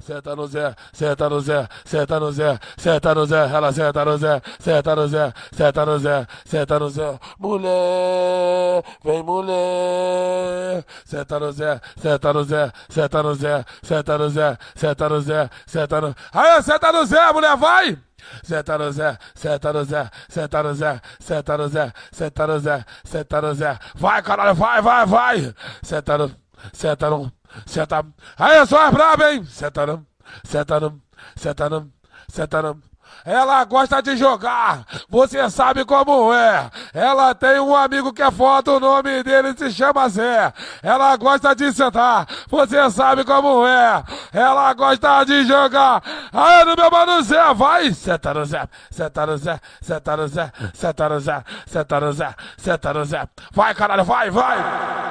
senta no Zé, senta no Zé, senta no Zé, senta no Zé, ela senta no Zé, senta no Zé, senta no Zé, senta no Zé, mulher, vem mulher, senta no Zé, senta no Zé, senta no Zé, senta no Zé, senta no Zé, senta no. Aí, senta no Zé, mulher, vai! Senta no Zé, senta no Zé, senta no Zé, senta no Zé, senta no Zé, senta no Zé, vai caralho, vai, vai, vai! Senta no, senta no. Seta. Tá- Aí eu sou a braba, hein? Setanam, setanam, setanam, setanam. Ela gosta de jogar, você sabe como é. Ela tem um amigo que é foda, o nome dele se chama Zé. Ela gosta de sentar, você sabe como é. Ela gosta de jogar. Aí no meu mano Zé, vai! Senta tá Zé, senta tá Zé, senta Zé, senta Zé, senta Zé, senta Zé. Vai, caralho, vai, vai!